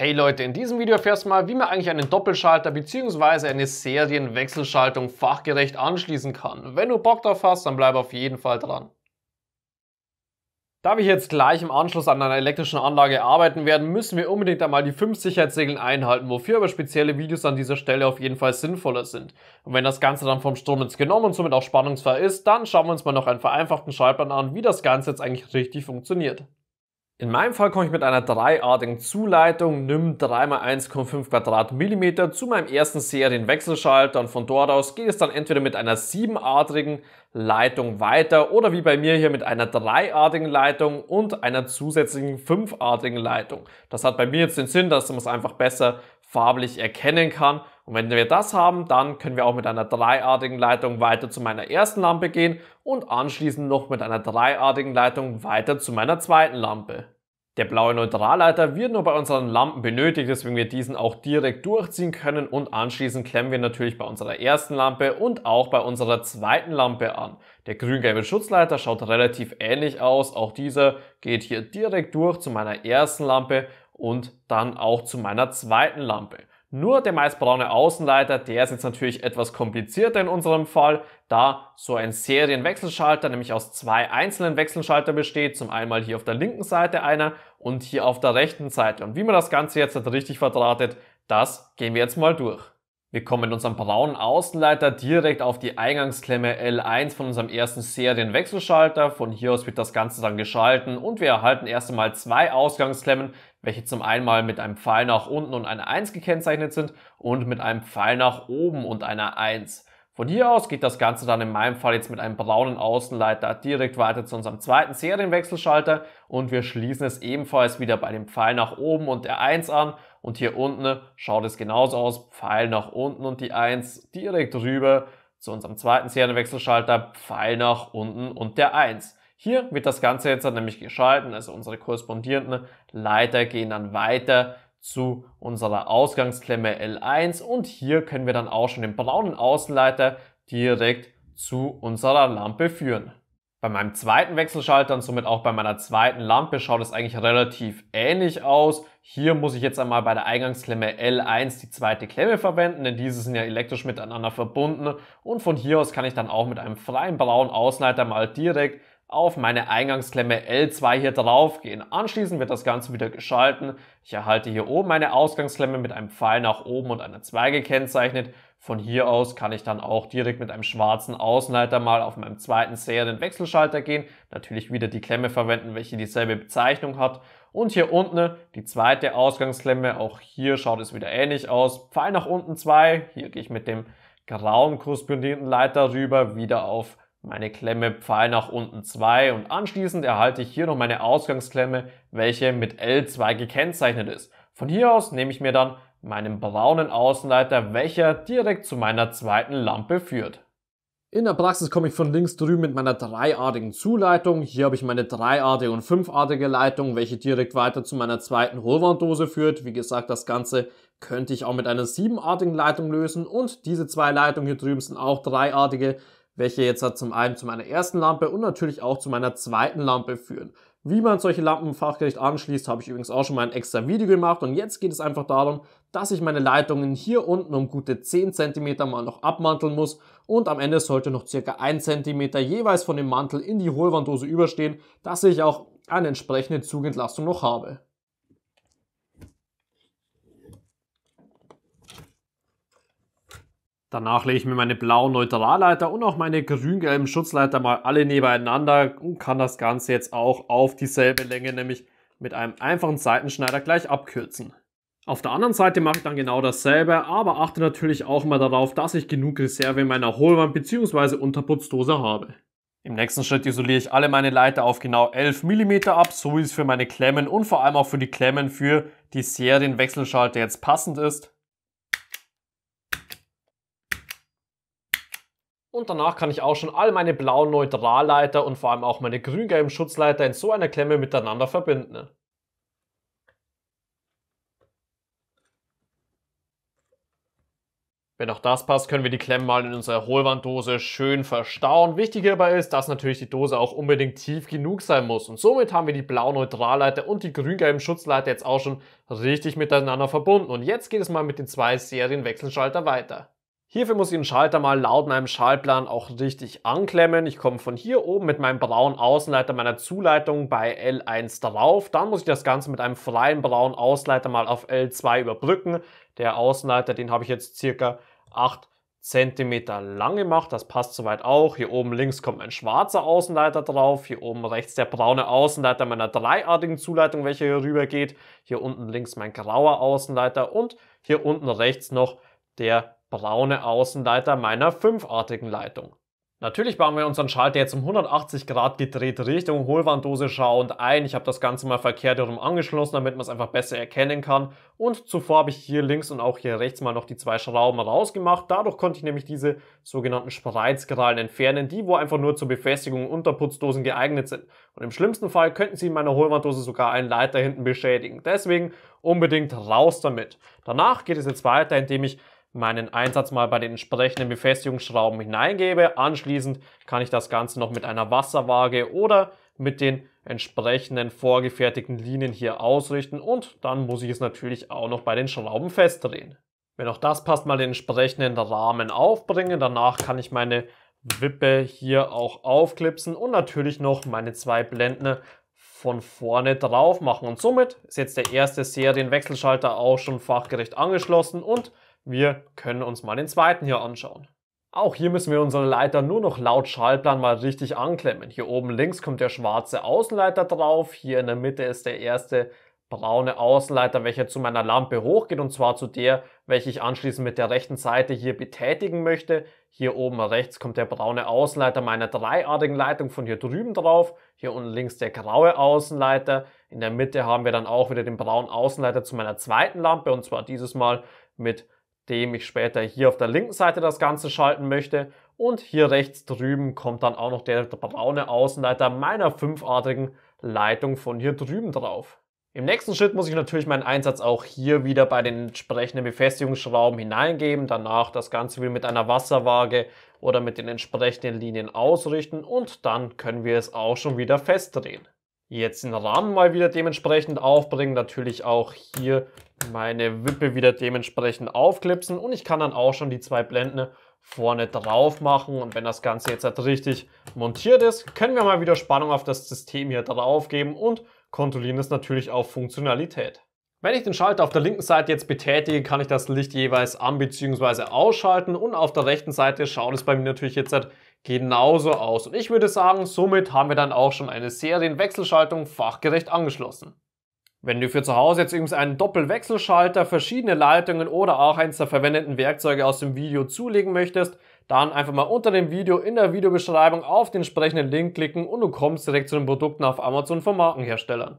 Hey Leute, in diesem Video erfährst du mal, wie man eigentlich einen Doppelschalter bzw. eine Serienwechselschaltung fachgerecht anschließen kann. Wenn du Bock drauf hast, dann bleib auf jeden Fall dran. Da wir jetzt gleich im Anschluss an einer elektrischen Anlage arbeiten werden, müssen wir unbedingt einmal die 5 Sicherheitsregeln einhalten, wofür aber spezielle Videos an dieser Stelle auf jeden Fall sinnvoller sind. Und wenn das Ganze dann vom Stromnetz genommen und somit auch spannungsfrei ist, dann schauen wir uns mal noch einen vereinfachten Schaltplan an, wie das Ganze jetzt eigentlich richtig funktioniert. In meinem Fall komme ich mit einer dreiartigen Zuleitung nimm 3x1,5 Quadratmillimeter zu meinem ersten Serienwechselschalter und von dort aus geht es dann entweder mit einer siebenadrigen Leitung weiter oder wie bei mir hier mit einer dreiartigen Leitung und einer zusätzlichen fünfadrigen Leitung. Das hat bei mir jetzt den Sinn, dass man es einfach besser farblich erkennen kann. Und wenn wir das haben, dann können wir auch mit einer dreiartigen Leitung weiter zu meiner ersten Lampe gehen und anschließend noch mit einer dreiartigen Leitung weiter zu meiner zweiten Lampe. Der blaue Neutralleiter wird nur bei unseren Lampen benötigt, deswegen wir diesen auch direkt durchziehen können und anschließend klemmen wir natürlich bei unserer ersten Lampe und auch bei unserer zweiten Lampe an. Der grün-gelbe Schutzleiter schaut relativ ähnlich aus, auch dieser geht hier direkt durch zu meiner ersten Lampe und dann auch zu meiner zweiten Lampe. Nur der meistbraune Außenleiter, der ist jetzt natürlich etwas komplizierter in unserem Fall, da so ein Serienwechselschalter nämlich aus zwei einzelnen Wechselschaltern besteht. Zum einmal hier auf der linken Seite einer und hier auf der rechten Seite. Und wie man das Ganze jetzt halt richtig verdrahtet, das gehen wir jetzt mal durch. Wir kommen mit unserem braunen Außenleiter direkt auf die Eingangsklemme L1 von unserem ersten Serienwechselschalter. Von hier aus wird das Ganze dann geschalten und wir erhalten erst einmal zwei Ausgangsklemmen, welche zum einmal mit einem Pfeil nach unten und einer 1 gekennzeichnet sind und mit einem Pfeil nach oben und einer 1. Von hier aus geht das Ganze dann in meinem Fall jetzt mit einem braunen Außenleiter direkt weiter zu unserem zweiten Serienwechselschalter und wir schließen es ebenfalls wieder bei dem Pfeil nach oben und der 1 an und hier unten schaut es genauso aus, Pfeil nach unten und die 1 direkt rüber zu unserem zweiten Serienwechselschalter, Pfeil nach unten und der 1. Hier wird das Ganze jetzt dann nämlich geschalten, also unsere korrespondierenden Leiter gehen dann weiter zu unserer Ausgangsklemme L1 und hier können wir dann auch schon den braunen Außenleiter direkt zu unserer Lampe führen. Bei meinem zweiten Wechselschalter und somit auch bei meiner zweiten Lampe schaut es eigentlich relativ ähnlich aus. Hier muss ich jetzt einmal bei der Eingangsklemme L1 die zweite Klemme verwenden, denn diese sind ja elektrisch miteinander verbunden und von hier aus kann ich dann auch mit einem freien braunen Außenleiter mal direkt auf meine Eingangsklemme L2 hier draufgehen. Anschließend wird das Ganze wieder geschalten. Ich erhalte hier oben meine Ausgangsklemme mit einem Pfeil nach oben und einer 2 gekennzeichnet. Von hier aus kann ich dann auch direkt mit einem schwarzen Außenleiter mal auf meinem zweiten Serienwechselschalter gehen. Natürlich wieder die Klemme verwenden, welche dieselbe Bezeichnung hat. Und hier unten die zweite Ausgangsklemme. Auch hier schaut es wieder ähnlich aus. Pfeil nach unten 2. Hier gehe ich mit dem grauen korrespondierten Leiter rüber, wieder auf meine Klemme Pfeil nach unten 2 und anschließend erhalte ich hier noch meine Ausgangsklemme, welche mit L2 gekennzeichnet ist. Von hier aus nehme ich mir dann meinen braunen Außenleiter, welcher direkt zu meiner zweiten Lampe führt. In der Praxis komme ich von links drüben mit meiner dreiartigen Zuleitung. Hier habe ich meine dreiartige und fünfartige Leitung, welche direkt weiter zu meiner zweiten Hohlwanddose führt. Wie gesagt, das Ganze könnte ich auch mit einer siebenartigen Leitung lösen und diese zwei Leitungen hier drüben sind auch dreiartige welche jetzt halt zum einen zu meiner ersten Lampe und natürlich auch zu meiner zweiten Lampe führen. Wie man solche Lampen fachgerecht anschließt, habe ich übrigens auch schon mal ein extra Video gemacht und jetzt geht es einfach darum, dass ich meine Leitungen hier unten um gute 10 cm mal noch abmanteln muss und am Ende sollte noch circa 1 cm jeweils von dem Mantel in die Hohlwanddose überstehen, dass ich auch eine entsprechende Zugentlastung noch habe. Danach lege ich mir meine blauen Neutralleiter und auch meine grün-gelben Schutzleiter mal alle nebeneinander und kann das Ganze jetzt auch auf dieselbe Länge, nämlich mit einem einfachen Seitenschneider gleich abkürzen. Auf der anderen Seite mache ich dann genau dasselbe, aber achte natürlich auch immer darauf, dass ich genug Reserve in meiner Hohlwand bzw. Unterputzdose habe. Im nächsten Schritt isoliere ich alle meine Leiter auf genau 11 mm ab, so wie es für meine Klemmen und vor allem auch für die Klemmen für die Serienwechselschalter jetzt passend ist. Und danach kann ich auch schon all meine blauen Neutralleiter und vor allem auch meine grün-gelben Schutzleiter in so einer Klemme miteinander verbinden. Wenn auch das passt, können wir die Klemmen mal in unserer Hohlwanddose schön verstauen. Wichtig hierbei ist, dass natürlich die Dose auch unbedingt tief genug sein muss. Und somit haben wir die blauen Neutralleiter und die grün-gelben Schutzleiter jetzt auch schon richtig miteinander verbunden. Und jetzt geht es mal mit den zwei Serienwechselschalter weiter. Hierfür muss ich den Schalter mal laut meinem Schaltplan auch richtig anklemmen. Ich komme von hier oben mit meinem braunen Außenleiter meiner Zuleitung bei L1 drauf. Dann muss ich das Ganze mit einem freien braunen Außenleiter mal auf L2 überbrücken. Der Außenleiter, den habe ich jetzt circa 8 cm lang gemacht. Das passt soweit auch. Hier oben links kommt ein schwarzer Außenleiter drauf. Hier oben rechts der braune Außenleiter meiner dreiartigen Zuleitung, welche hier rüber geht. Hier unten links mein grauer Außenleiter und hier unten rechts noch der braune Außenleiter meiner fünfartigen Leitung. Natürlich bauen wir unseren Schalter jetzt um 180 Grad gedreht Richtung Hohlwanddose schauend ein. Ich habe das Ganze mal verkehrt herum angeschlossen, damit man es einfach besser erkennen kann. Und zuvor habe ich hier links und auch hier rechts mal noch die zwei Schrauben rausgemacht. Dadurch konnte ich nämlich diese sogenannten Spreizkrallen entfernen, die wo einfach nur zur Befestigung Unterputzdosen geeignet sind. Und im schlimmsten Fall könnten sie in meiner Hohlwanddose sogar einen Leiter hinten beschädigen. Deswegen unbedingt raus damit. Danach geht es jetzt weiter, indem ich meinen Einsatz mal bei den entsprechenden Befestigungsschrauben hineingebe. Anschließend kann ich das Ganze noch mit einer Wasserwaage oder mit den entsprechenden vorgefertigten Linien hier ausrichten und dann muss ich es natürlich auch noch bei den Schrauben festdrehen. Wenn auch das passt, mal den entsprechenden Rahmen aufbringen. Danach kann ich meine Wippe hier auch aufklipsen und natürlich noch meine zwei Blenden von vorne drauf machen. Und somit ist jetzt der erste Serienwechselschalter auch schon fachgerecht angeschlossen und wir können uns mal den zweiten hier anschauen. Auch hier müssen wir unsere Leiter nur noch laut Schallplan mal richtig anklemmen. Hier oben links kommt der schwarze Außenleiter drauf, hier in der Mitte ist der erste braune Außenleiter, welcher zu meiner Lampe hochgeht und zwar zu der, welche ich anschließend mit der rechten Seite hier betätigen möchte. Hier oben rechts kommt der braune Außenleiter meiner dreiartigen Leitung von hier drüben drauf, hier unten links der graue Außenleiter. In der Mitte haben wir dann auch wieder den braunen Außenleiter zu meiner zweiten Lampe und zwar dieses Mal mit dem ich später hier auf der linken Seite das Ganze schalten möchte. Und hier rechts drüben kommt dann auch noch der braune Außenleiter meiner fünfadrigen Leitung von hier drüben drauf. Im nächsten Schritt muss ich natürlich meinen Einsatz auch hier wieder bei den entsprechenden Befestigungsschrauben hineingeben, danach das Ganze wieder mit einer Wasserwaage oder mit den entsprechenden Linien ausrichten und dann können wir es auch schon wieder festdrehen jetzt den Rahmen mal wieder dementsprechend aufbringen. Natürlich auch hier meine Wippe wieder dementsprechend aufklipsen. Und ich kann dann auch schon die zwei Blenden vorne drauf machen. Und wenn das Ganze jetzt halt richtig montiert ist, können wir mal wieder Spannung auf das System hier drauf geben und kontrollieren es natürlich auf Funktionalität. Wenn ich den Schalter auf der linken Seite jetzt betätige, kann ich das Licht jeweils an- bzw. ausschalten und auf der rechten Seite schaut es bei mir natürlich jetzt halt genauso aus. Und ich würde sagen, somit haben wir dann auch schon eine Serienwechselschaltung fachgerecht angeschlossen. Wenn du für zu Hause jetzt übrigens einen Doppelwechselschalter, verschiedene Leitungen oder auch eins der verwendeten Werkzeuge aus dem Video zulegen möchtest, dann einfach mal unter dem Video in der Videobeschreibung auf den entsprechenden Link klicken und du kommst direkt zu den Produkten auf Amazon von Markenherstellern.